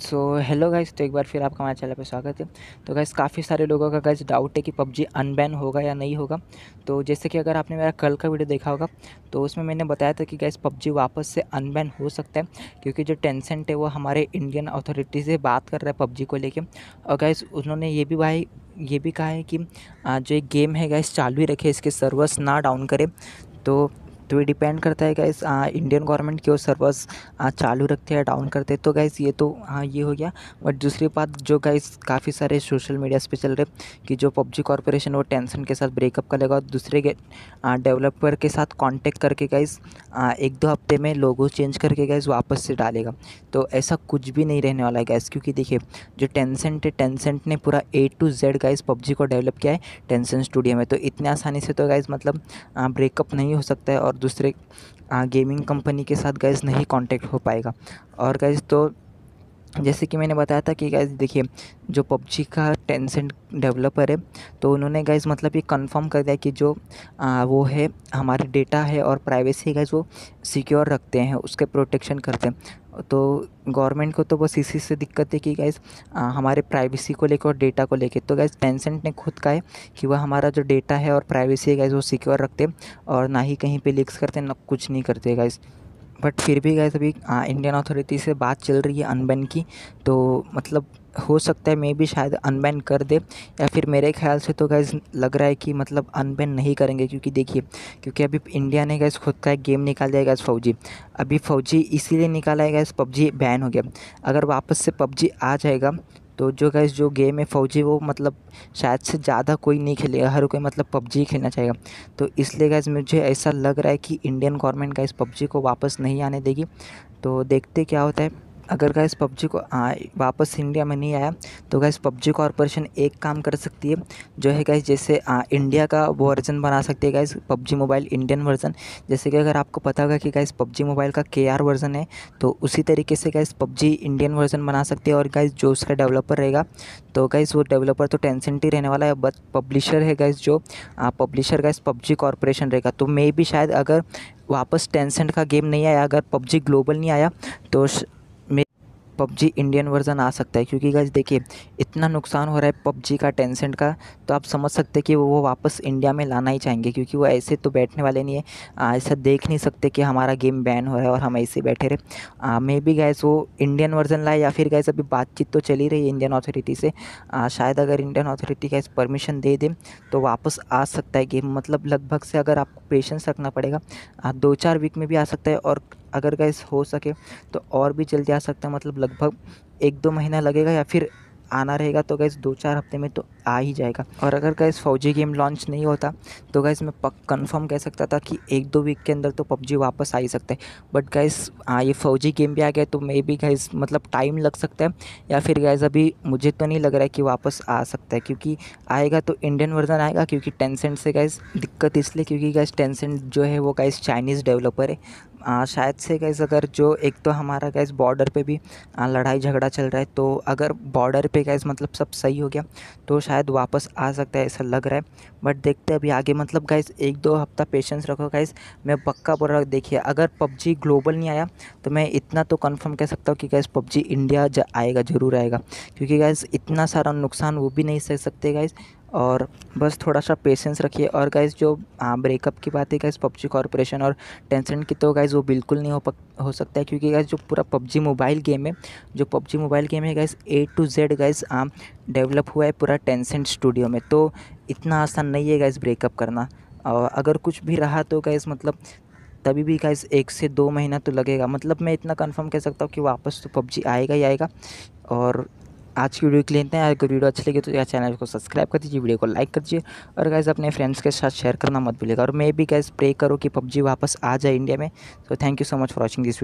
so hello guys तो एक बार फिर आपका हमारे चैनल पर स्वागत है तो गाइस काफ़ी सारे लोगों का गाइस डाउट है कि पबजी अनबैन होगा या नहीं होगा तो जैसे कि अगर आपने मेरा कल का वीडियो देखा होगा तो उसमें मैंने बताया था कि गाइस पबजी वापस से अनबैन हो सकता है क्योंकि जो टेंसेंट है वो हमारे इंडियन अथॉरिटी से बात कर रहा है पबजी को लेकर और गैस उन्होंने ये भी भाई ये भी कहा है कि जो एक गेम है गैस चालू ही रखे इसके सर्वर्स ना डाउन करें तो तो ये डिपेंड करता है गाइस इंडियन गवर्नमेंट की वो सर्वर्स चालू रखते हैं डाउन करते हैं तो गाइस ये तो हाँ ये हो गया बट दूसरी बात जो गाइस काफ़ी सारे सोशल मीडिया पे चल रहे कि जो पबजी कॉरपोरेशन वो टेंशन के साथ ब्रेकअप कर लेगा और दूसरे के डेवलपर के साथ कांटेक्ट करके गाइस एक दो हफ्ते में लोगों चेंज करके गाइस वापस से डालेगा तो ऐसा कुछ भी नहीं रहने वाला है गाइस क्योंकि देखिए जो टेंसेंट है टेंसेंट ने पूरा A to Z guys PUBG को डेवलप किया है टेंसन स्टूडियो में तो इतने आसानी से तो गाइस मतलब ब्रेकअप नहीं हो सकता है और और दूसरे गेमिंग कंपनी के साथ गैस नहीं कांटेक्ट हो पाएगा और गैस तो जैसे कि मैंने बताया था कि गाइज देखिए जो पबजी का टेंसेंट डेवलपर है तो उन्होंने गाइज मतलब ये कंफर्म कर दिया कि जो आ, वो है हमारे डेटा है और प्राइवेसी गाइज वो सिक्योर रखते हैं उसके प्रोटेक्शन करते हैं तो गवर्नमेंट को तो बस इसी से दिक्कत है कि गाइज हमारे प्राइवेसी को लेकर और डेटा को लेकर तो गाइज टेंसेंट ने खुद कहा है कि वह हमारा जो डेटा है और प्राइवेसी है गाइज वो सिक्योर रखते और ना ही कहीं पर लीक्स करते ना कुछ नहीं करते गाइज़ बट फिर भी गए अभी इंडियन अथॉरिटी से बात चल रही है अनबैन की तो मतलब हो सकता है मे भी शायद अनबैन कर दे या फिर मेरे ख्याल से तो गैस लग रहा है कि मतलब अनबैन नहीं करेंगे क्योंकि देखिए क्योंकि अभी इंडिया ने गैस खुद का एक गेम निकाल दिया गैस फौजी अभी फौजी इसीलिए निकाला है गैस पबजी बैन हो गया अगर वापस से पबजी आ जाएगा तो जो गैस जो गेम है फौजी वो मतलब शायद से ज़्यादा कोई नहीं खेलेगा हर कोई मतलब पबजी खेलना चाहेगा तो इसलिए गैस मुझे ऐसा लग रहा है कि इंडियन गवर्नमेंट गैस पबजी को वापस नहीं आने देगी तो देखते क्या होता है अगर गैस पबजी को आ, वापस इंडिया में नहीं आया तो गैस पबजी कॉरपोरेशन एक काम कर सकती है जो है गैस जैसे आ, इंडिया का वर्जन बना सकती है guys PUBG mobile Indian version जैसे कि अगर आपको पता होगा कि गैस पबजी मोबाइल का के आर वर्जन है तो उसी तरीके से गैस पबजी इंडियन वर्जन बना सकती है और गैस जो उसका डेवलपर रहेगा तो गैस वो डेवलपर तो टेंसेंट ही रहने वाला है बट पब्लिशर है गैस जो पब्लिशर गैस पबजी कॉरपोरेशन रहेगा तो मे भी शायद अगर वापस टेंसेंट का गेम नहीं आया अगर पबजी ग्लोबल नहीं आया तो पबजी इंडियन वर्जन आ सकता है क्योंकि गज देखिए इतना नुकसान हो रहा है पबजी का टेंसेंट का तो आप समझ सकते हैं कि वो वापस इंडिया में लाना ही चाहेंगे क्योंकि वो ऐसे तो बैठने वाले नहीं है ऐसा देख नहीं सकते कि हमारा गेम बैन हो रहा है और हम ऐसे बैठे रहे मे भी गैस वो इंडियन वर्जन लाए या फिर गैस अभी बातचीत तो चली रही है इंडियन अथॉरिटी से आ, शायद अगर इंडियन अथॉरिटी गैस परमिशन दे दें तो वापस आ सकता है गेम मतलब लगभग से अगर आपको पेशेंस रखना पड़ेगा दो चार वीक में भी आ सकता है और अगर गैस हो सके तो और भी जल्दी आ सकता है मतलब लगभग एक दो महीना लगेगा या फिर आना रहेगा तो गैस दो चार हफ्ते में तो आ ही जाएगा और अगर गैस फौजी गेम लॉन्च नहीं होता तो गैस मैं पक कन्फर्म कह सकता था कि एक दो वीक के अंदर तो पबजी वापस आ ही सकता है बट गैस हाँ ये फौजी गेम भी आ गया तो मे भी गैस मतलब टाइम लग सकता है या फिर गैस अभी मुझे तो नहीं लग रहा है कि वापस आ सकता है क्योंकि आएगा तो इंडियन वर्जन आएगा क्योंकि टेंसेंट से गैस दिक्कत इसलिए क्योंकि गैस टेंसेंट जो है वो गैस चाइनीज़ डेवलपर है आ, शायद से गैस अगर जो एक तो हमारा गैस बॉर्डर पे भी आ, लड़ाई झगड़ा चल रहा है तो अगर बॉर्डर पे गैस मतलब सब सही हो गया तो शायद वापस आ सकता है ऐसा लग रहा है बट देखते अभी आगे मतलब गैस एक दो हफ्ता पेशेंस रखो गैस मैं पक्का बोल रहा देखिए अगर पबजी ग्लोबल नहीं आया तो मैं इतना तो कन्फर्म कह सकता हूँ कि गैस पबजी इंडिया आएगा ज़रूर आएगा क्योंकि गैस इतना सारा नुकसान वो भी नहीं सह सकते गैस और बस थोड़ा सा पेशेंस रखिए और गाइज़ जो हाँ ब्रेकअप की बात है गाइज़ पबजी कॉरपोरेशन और टेंसेंट की तो गाइज़ वो बिल्कुल नहीं हो पक हो सकता है क्योंकि गाइज़ जो पूरा पबजी मोबाइल गेम है जो पबजी मोबाइल गेम है guys A to Z guys आम डेवलप हुआ है पूरा टेंसेंट स्टूडियो में तो इतना आसान नहीं है गाइज़ ब्रेकअप करना और अगर कुछ भी रहा तो गाइज़ मतलब तभी भी गाइज एक से दो महीना तो लगेगा मतलब मैं इतना कन्फर्म कह सकता हूँ कि वापस तो पबजी आएगा ही आएगा और आज की वीडियो के लिए इतना है अगर वीडियो अच्छी लगी तो यार चैनल को सब्सक्राइब कर दीजिए वीडियो को लाइक कर दीजिए और गैस अपने फ्रेंड्स के साथ शेयर करना मत भूलेगा और मैं भी गैस प्रे करो कि पबजी वापस आ जाए इंडिया में तो thank you so much for watching this